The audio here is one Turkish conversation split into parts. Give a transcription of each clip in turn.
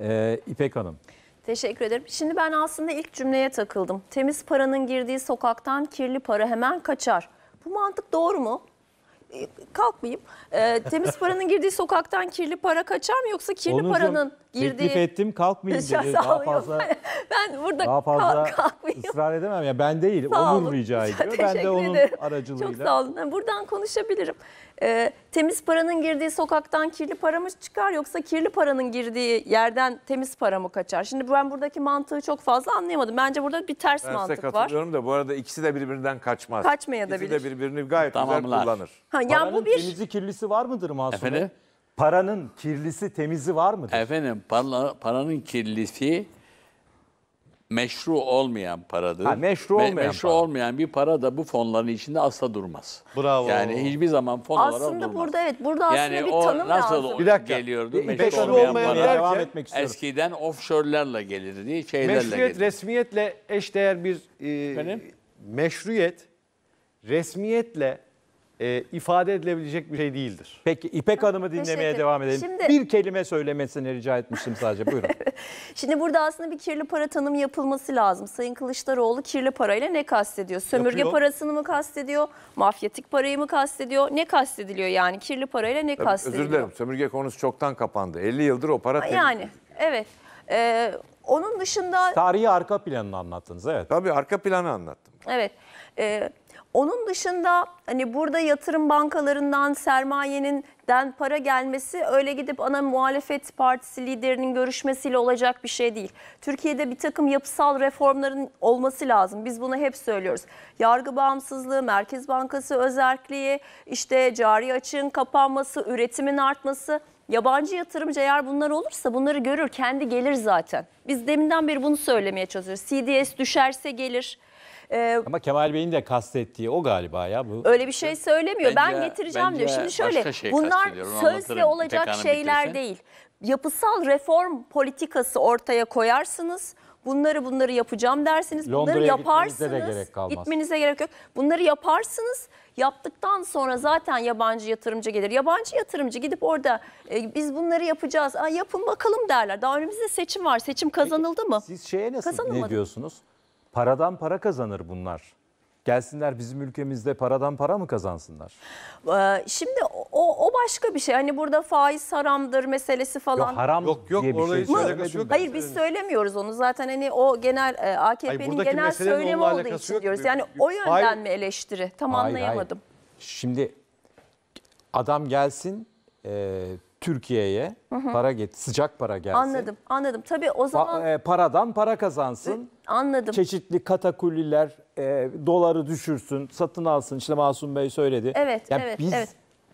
e, İpek Hanım. Teşekkür ederim. Şimdi ben aslında ilk cümleye takıldım. Temiz paranın girdiği sokaktan kirli para hemen kaçar. Bu mantık doğru mu? E, kalkmayayım. E, temiz paranın girdiği sokaktan kirli para kaçar mı yoksa kirli Onurcuğum, paranın girdiğim... Teklif ettim kalkmayayım dedi. Daha fazla, ben burada daha fazla kalk, kalkmayayım. ısrar edemem. ya Ben değil, sağ Onur olun. rica ediyor. Ben de onun ederim. aracılığıyla. Çok sağ olun. Yani buradan konuşabilirim. Ee, temiz paranın girdiği sokaktan kirli para mı çıkar yoksa kirli paranın girdiği yerden temiz para mı kaçar? Şimdi ben buradaki mantığı çok fazla anlayamadım. Bence burada bir ters ben mantık var. Ben katılıyorum da bu arada ikisi de birbirinden kaçmaz. Kaçmaya da İkisi de birbirini gayet Tamamlar. güzel kullanır. Ha, yani Paranın bu bir... temizi kirlisi var mıdır Masum Efendim? Paranın kirlisi temizi var mıdır? Efendim para, paranın kirlisi meşru olmayan paradır. Ha, meşru olmayan, Me, meşru para. olmayan bir para da bu fonların içinde asla durmaz. Bravo. Yani hiçbir zaman fon aslında olarak durmaz. Aslında burada evet burada aslında yani bir tanım nasıl lazım. Bir dakika. geliyordu? meşru, meşru olmayan, olmayan para devam etmek istiyorum. Eskiden offshore'lerle gelirdi, şeylerle Meşruiyet resmiyetle eşdeğer bir e, Efendim? meşruiyet resmiyetle e, ifade edilebilecek bir şey değildir. Peki İpek Hanım'ı dinlemeye devam edelim. Şimdi, bir kelime söylemesini rica etmiştim sadece. Buyurun. Şimdi burada aslında bir kirli para tanımı yapılması lazım. Sayın Kılıçdaroğlu kirli parayla ne kastediyor? Sömürge Yapıyor. parasını mı kastediyor? Mafyatik parayı mı kastediyor? Ne kastediliyor yani? Kirli parayla ne Tabii, kastediliyor? Özür dilerim. Sömürge konusu çoktan kapandı. 50 yıldır o para... Yani evet. Ee, onun dışında... Tarihi arka planını anlattınız evet. Tabii arka planı anlattım. Evet. Ee, onun dışında hani burada yatırım bankalarından sermayenin den para gelmesi öyle gidip ana muhalefet partisi liderinin görüşmesiyle olacak bir şey değil. Türkiye'de bir takım yapısal reformların olması lazım. Biz bunu hep söylüyoruz. Yargı bağımsızlığı, Merkez Bankası özerkliği, işte cari açığın kapanması, üretimin artması Yabancı yatırımcı eğer bunlar olursa bunları görür, kendi gelir zaten. Biz deminden beri bunu söylemeye çalışıyoruz. CDS düşerse gelir, e, Ama Kemal Bey'in de kastettiği o galiba ya bu. Öyle bir şey söylemiyor. Bence, ben getireceğim diyor. Şimdi şöyle şey bunlar sözle olacak şeyler değil. Yapısal reform politikası ortaya koyarsınız. Bunları bunları yapacağım dersiniz. Bunları yaparsınız. Gitmenize, gerek kalmaz. gitmenize gerek yok. Bunları yaparsınız. Yaptıktan sonra zaten yabancı yatırımcı gelir. Yabancı yatırımcı gidip orada e, biz bunları yapacağız. Aa, yapın bakalım derler. Daha önümüzde seçim var. Seçim kazanıldı Peki, mı? Siz şeye nasıl ne diyorsunuz? paradan para kazanır bunlar. Gelsinler bizim ülkemizde paradan para mı kazansınlar? Ee, şimdi o, o başka bir şey. Hani burada faiz haramdır meselesi falan. Yok haram Yok yok diye bir şey söylemek yok. Hayır biz söylemiyoruz onu. Zaten hani o genel e, AKP'nin genel söylemi onunla olduğu alakası için diyoruz. Yani o yönden Hayır. mi eleştiri? Tam Hayır, hayır. anlayamadım. Şimdi adam gelsin e, Türkiye'ye para get sıcak para gelsin. Anladım, anladım. Tabii o zaman... Pa- e, paradan para kazansın. Anladım. Çeşitli katakulliler e, doları düşürsün, satın alsın. İşte Masum Bey söyledi. Evet, yani evet, biz evet.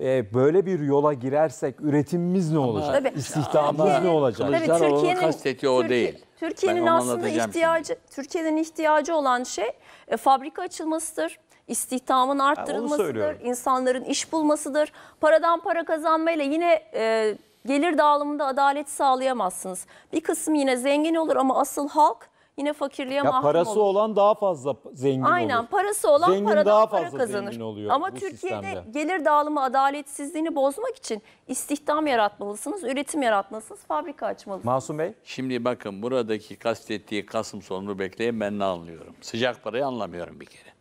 E, böyle bir yola girersek üretimimiz ne olacak? Tabii. İstihdamımız Türkiye'nin- ne olacak? Tabii Türkiye'nin kastetiyor o değil. Türkiye'nin onu aslında ihtiyacı, Türkiye'nin ihtiyacı olan şey e, fabrika açılmasıdır istihdamın arttırılmasıdır, insanların iş bulmasıdır. Paradan para kazanmayla yine e, gelir dağılımında adalet sağlayamazsınız. Bir kısım yine zengin olur ama asıl halk yine fakirliğe ya mahkum parası olur. olan daha fazla zengin Aynen, olur. Aynen parası olan zengin paradan daha fazla para kazanır. Zengin oluyor Ama Türkiye'de sistemde. gelir dağılımı adaletsizliğini bozmak için istihdam yaratmalısınız, üretim yaratmalısınız, fabrika açmalısınız. Masum Bey? Şimdi bakın buradaki kastettiği Kasım sonunu bekleyin ben ne anlıyorum? Sıcak parayı anlamıyorum bir kere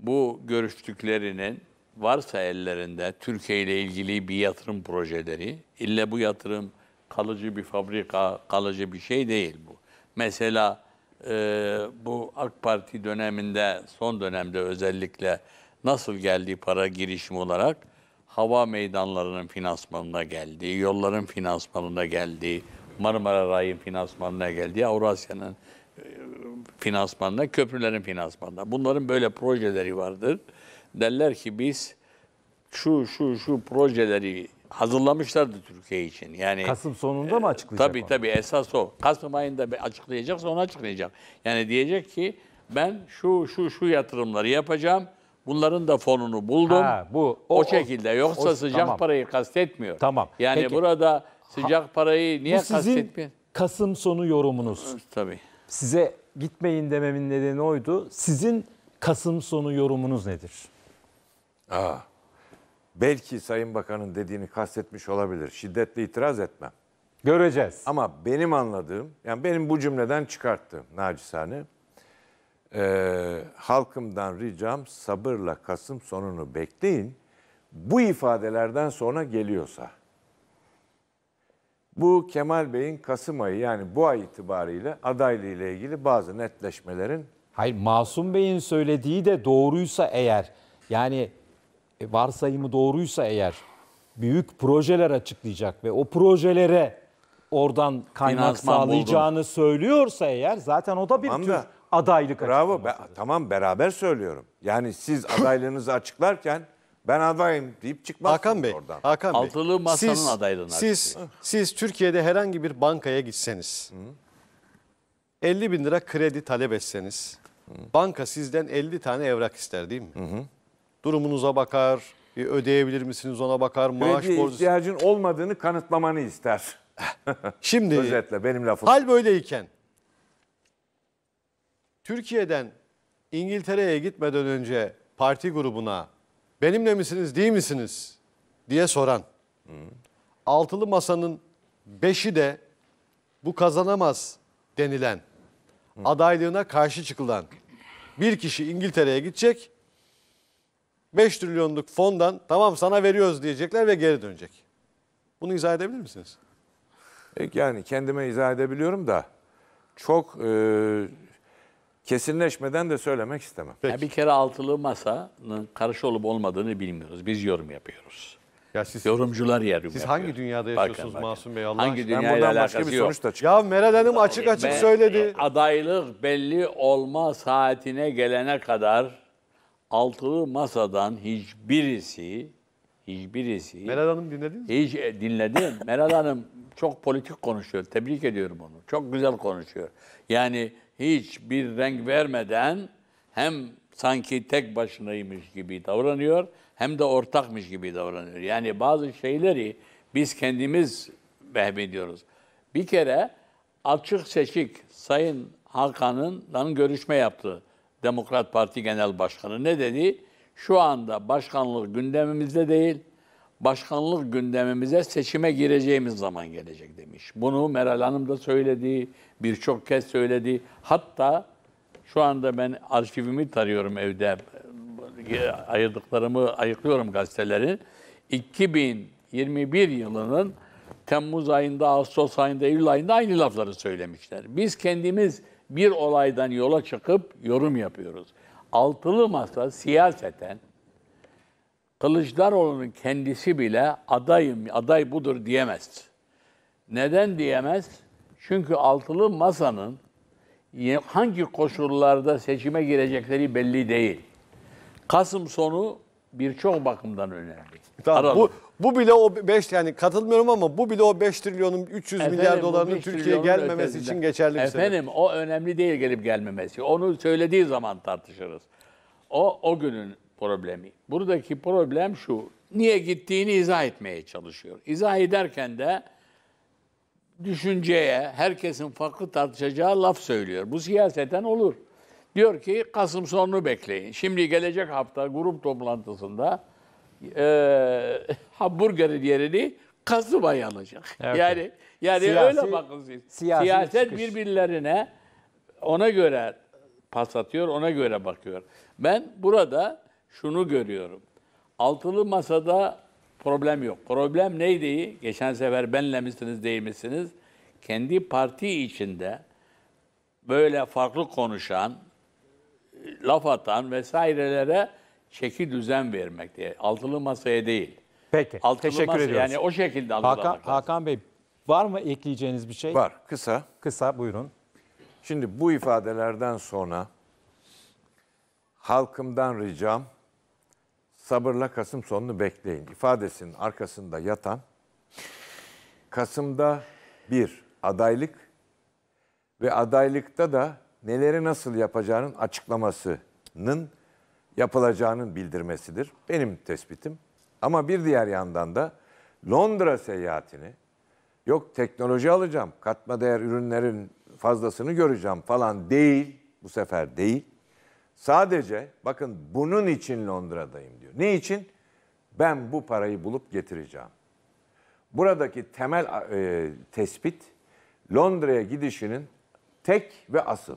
bu görüştüklerinin varsa ellerinde Türkiye ile ilgili bir yatırım projeleri, Ille bu yatırım kalıcı bir fabrika, kalıcı bir şey değil bu. Mesela e, bu AK Parti döneminde, son dönemde özellikle nasıl geldi para girişimi olarak hava meydanlarının finansmanına geldi, yolların finansmanına geldi, Marmara Ray'ın finansmanına geldi, Avrasya'nın finansmanına, köprülerin finansmanına. Bunların böyle projeleri vardır. Derler ki biz şu şu şu projeleri hazırlamışlardı Türkiye için. Yani Kasım sonunda mı e, açıklayacak? E, tabii onu? tabii esas o. Kasım ayında açıklayacaksa onu açıklayacak. Yani diyecek ki ben şu şu şu yatırımları yapacağım. Bunların da fonunu buldum. Ha, bu o, o şekilde. Yoksa o, sıcak tamam. parayı kastetmiyor. Tamam. Yani Peki. burada sıcak parayı niye kastetmiyor? Kasım sonu yorumunuz. Tabii. Size gitmeyin dememin nedeni oydu. Sizin Kasım sonu yorumunuz nedir? Aa, belki Sayın Bakan'ın dediğini kastetmiş olabilir. Şiddetle itiraz etmem. Göreceğiz. Ama benim anladığım, yani benim bu cümleden çıkarttığım nacizane, e, halkımdan ricam sabırla Kasım sonunu bekleyin. Bu ifadelerden sonra geliyorsa bu Kemal Bey'in Kasım ayı yani bu ay itibariyle adaylığı ile ilgili bazı netleşmelerin Hayır Masum Bey'in söylediği de doğruysa eğer yani e, varsayımı doğruysa eğer büyük projeler açıklayacak ve o projelere oradan kaynak Finansman sağlayacağını buldum. söylüyorsa eğer zaten o da bir tamam tür da, adaylık Bravo be, tamam beraber söylüyorum. Yani siz adaylığınızı açıklarken ben adayım deyip çıkmaz Hakan Bey, oradan. Hakan Bey. Altılı masanın siz, adaylığını siz, siz Türkiye'de herhangi bir bankaya gitseniz, Hı. 50 bin lira kredi talep etseniz, Hı. banka sizden 50 tane evrak ister değil mi? Hı Durumunuza bakar, ödeyebilir misiniz ona bakar, kredi maaş borcu... ihtiyacın olmadığını kanıtlamanı ister. Şimdi, Özetle benim lafım. hal böyleyken, Türkiye'den İngiltere'ye gitmeden önce parti grubuna benimle misiniz değil misiniz diye soran. Hı. Altılı masanın beşi de bu kazanamaz denilen, Hı. adaylığına karşı çıkılan bir kişi İngiltere'ye gidecek. 5 trilyonluk fondan tamam sana veriyoruz diyecekler ve geri dönecek. Bunu izah edebilir misiniz? Yani kendime izah edebiliyorum da çok e, kesinleşmeden de söylemek istemem. Peki. Yani bir kere altılı masanın karşı olup olmadığını bilmiyoruz. Biz yorum yapıyoruz. Ya siz, Yorumcular yer Siz yapıyor. hangi dünyada yaşıyorsunuz bakın, Masum Bey Allah hangi aşkına? Ben buradan başka bir sonuç da çıkıyor. Ya Meral Hanım açık açık ben, söyledi. Adaylık belli olma saatine gelene kadar altılı masadan hiçbirisi hiçbirisi Meral Hanım dinlediniz mi? Hiç e, dinledim. Meral Hanım çok politik konuşuyor. Tebrik ediyorum onu. Çok güzel konuşuyor. Yani hiçbir renk vermeden hem sanki tek başınaymış gibi davranıyor hem de ortakmış gibi davranıyor. Yani bazı şeyleri biz kendimiz vehmediyoruz. Bir kere açık seçik Sayın Hakan'ın görüşme yaptı Demokrat Parti Genel Başkanı. Ne dedi? Şu anda başkanlık gündemimizde değil başkanlık gündemimize seçime gireceğimiz zaman gelecek demiş. Bunu Meral Hanım da söyledi, birçok kez söyledi. Hatta şu anda ben arşivimi tarıyorum evde, ayırdıklarımı ayıklıyorum gazetelerin. 2021 yılının Temmuz ayında, Ağustos ayında, Eylül ayında aynı lafları söylemişler. Biz kendimiz bir olaydan yola çıkıp yorum yapıyoruz. Altılı masa siyaseten Kılıçdaroğlu'nun kendisi bile adayım, aday budur diyemez. Neden diyemez? Çünkü altılı masanın hangi koşullarda seçime girecekleri belli değil. Kasım sonu birçok bakımdan önemli. E tamam, bu, bu bile o 5 yani katılmıyorum ama bu bile o 5 trilyonun 300 Efendim, milyar dolarının Türkiye'ye gelmemesi ötesinde. için geçerli bir Efendim sebep. o önemli değil gelip gelmemesi. Onu söylediği zaman tartışırız. O o günün problemi. Buradaki problem şu. Niye gittiğini izah etmeye çalışıyor. İzah ederken de düşünceye, herkesin farklı tartışacağı laf söylüyor. Bu siyaseten olur. Diyor ki Kasım sonunu bekleyin. Şimdi gelecek hafta grup toplantısında e, hamburgerin yerini Kasım'a ayı alacak. Evet. Yani yani siyasi, öyle bakın siz. Siyasi Siyaset çıkış. birbirlerine ona göre pas atıyor, ona göre bakıyor. Ben burada şunu görüyorum. Altılı masada problem yok. Problem neydi? Geçen sefer benle misiniz değil misiniz? Kendi parti içinde böyle farklı konuşan, laf atan vesairelere çeki düzen vermek diye. Altılı masaya değil. Peki. Altılı teşekkür masa, ediyoruz. Yani o şekilde Hakan, Hakan Bey var mı ekleyeceğiniz bir şey? Var. Kısa. Kısa buyurun. Şimdi bu ifadelerden sonra halkımdan ricam sabırla Kasım sonunu bekleyin ifadesinin arkasında yatan Kasım'da bir adaylık ve adaylıkta da neleri nasıl yapacağının açıklamasının yapılacağının bildirmesidir. Benim tespitim. Ama bir diğer yandan da Londra seyahatini yok teknoloji alacağım, katma değer ürünlerin fazlasını göreceğim falan değil. Bu sefer değil. Sadece bakın bunun için Londra'dayım diyor. Ne için? Ben bu parayı bulup getireceğim. Buradaki temel e, tespit Londra'ya gidişinin tek ve asıl,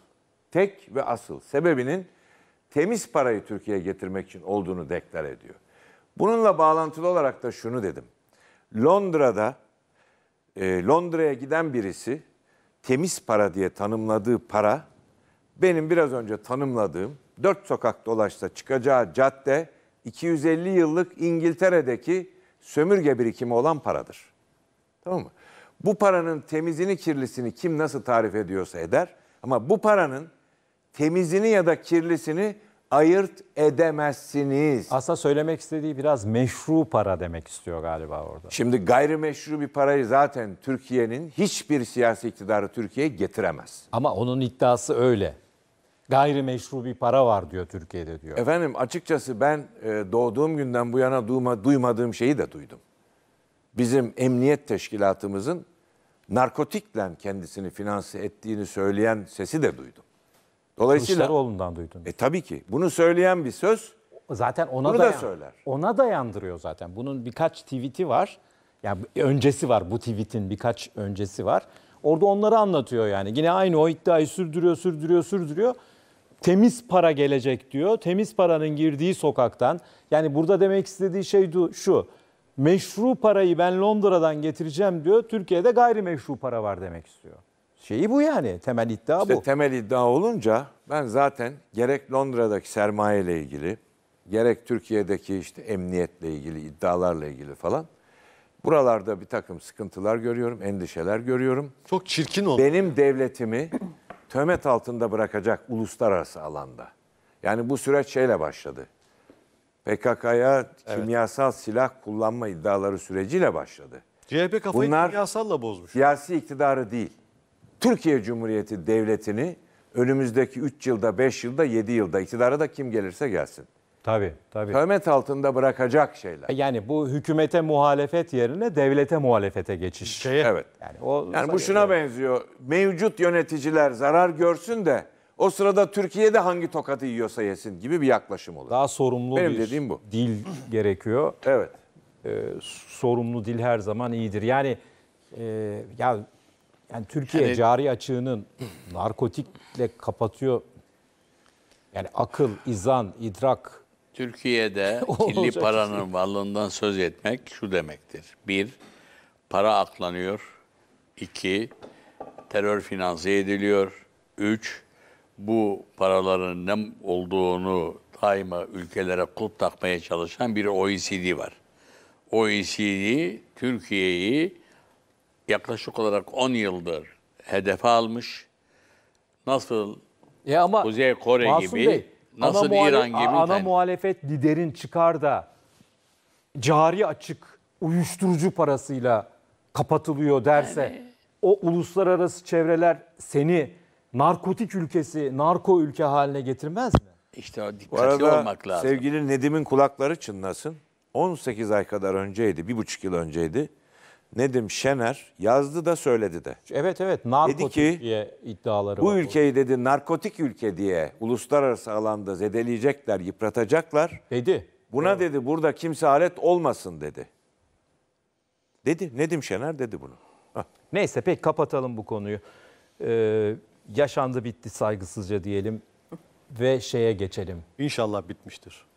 tek ve asıl sebebinin temiz parayı Türkiye'ye getirmek için olduğunu deklar ediyor. Bununla bağlantılı olarak da şunu dedim. Londra'da e, Londra'ya giden birisi temiz para diye tanımladığı para benim biraz önce tanımladığım dört sokak dolaşsa çıkacağı cadde 250 yıllık İngiltere'deki sömürge birikimi olan paradır. Tamam mı? Bu paranın temizini kirlisini kim nasıl tarif ediyorsa eder ama bu paranın temizini ya da kirlisini ayırt edemezsiniz. Asla söylemek istediği biraz meşru para demek istiyor galiba orada. Şimdi gayrimeşru bir parayı zaten Türkiye'nin hiçbir siyasi iktidarı Türkiye'ye getiremez. Ama onun iddiası öyle gayrimeşru bir para var diyor Türkiye'de diyor. Efendim açıkçası ben e, doğduğum günden bu yana duyma, duymadığım şeyi de duydum. Bizim emniyet teşkilatımızın narkotikle kendisini finanse ettiğini söyleyen sesi de duydum. Dolayısıyla Kılıçdaroğlu'ndan duydun. E tabii ki. Bunu söyleyen bir söz zaten ona bunu dayan, da söyler. Ona dayandırıyor zaten. Bunun birkaç tweet'i var. Yani öncesi var bu tweet'in birkaç öncesi var. Orada onları anlatıyor yani. Yine aynı o iddiayı sürdürüyor, sürdürüyor, sürdürüyor temiz para gelecek diyor. Temiz paranın girdiği sokaktan yani burada demek istediği şey şu. Meşru parayı ben Londra'dan getireceğim diyor. Türkiye'de gayrimeşru para var demek istiyor. Şeyi bu yani temel iddia işte bu. Temel iddia olunca ben zaten gerek Londra'daki sermaye ile ilgili gerek Türkiye'deki işte emniyetle ilgili iddialarla ilgili falan buralarda bir takım sıkıntılar görüyorum, endişeler görüyorum. Çok çirkin oldu. Benim devletimi töhmet altında bırakacak uluslararası alanda. Yani bu süreç şeyle başladı. PKK'ya evet. kimyasal silah kullanma iddiaları süreciyle başladı. CHP kafayı Bunlar kimyasalla bozmuş. siyasi iktidarı değil. Türkiye Cumhuriyeti Devleti'ni önümüzdeki 3 yılda, 5 yılda, 7 yılda iktidara da kim gelirse gelsin. Tabii tabii. Töhmet altında bırakacak şeyler. Yani bu hükümete muhalefet yerine devlete muhalefete geçiş. Şey, evet. Yani, o yani bu şuna benziyor. Mevcut yöneticiler zarar görsün de o sırada Türkiye'de hangi tokatı yiyorsa yesin gibi bir yaklaşım olur. Daha sorumlu Benim bir dediğim bu. dil gerekiyor. evet. Ee, sorumlu dil her zaman iyidir. Yani e, ya yani Türkiye yani, cari açığının narkotikle kapatıyor. Yani akıl, izan, idrak Türkiye'de kirli paranın varlığından söz etmek şu demektir. Bir, para aklanıyor. İki, terör finanse ediliyor. Üç, bu paraların ne olduğunu daima ülkelere kulp takmaya çalışan bir OECD var. OECD Türkiye'yi yaklaşık olarak 10 yıldır hedefe almış. Nasıl ya ama Kuzey Kore Masum gibi Bey Nasıl ana İran gibi? Ana yani. muhalefet liderin çıkar da cari açık uyuşturucu parasıyla kapatılıyor derse yani... o uluslararası çevreler seni narkotik ülkesi, narko ülke haline getirmez mi? İşte o dikkatli Bu arada, olmak lazım. Sevgili Nedim'in kulakları çınlasın. 18 ay kadar önceydi, bir buçuk yıl önceydi. Nedim Şener yazdı da söyledi de. Evet evet narkotik dedi ki, diye iddiaları bu var. Bu ülkeyi dedi narkotik ülke diye uluslararası alanda zedeleyecekler, yıpratacaklar. Dedi. Buna evet. dedi burada kimse alet olmasın dedi. Dedi Nedim Şener dedi bunu. Heh. Neyse pek kapatalım bu konuyu. Ee, yaşandı bitti saygısızca diyelim ve şeye geçelim. İnşallah bitmiştir.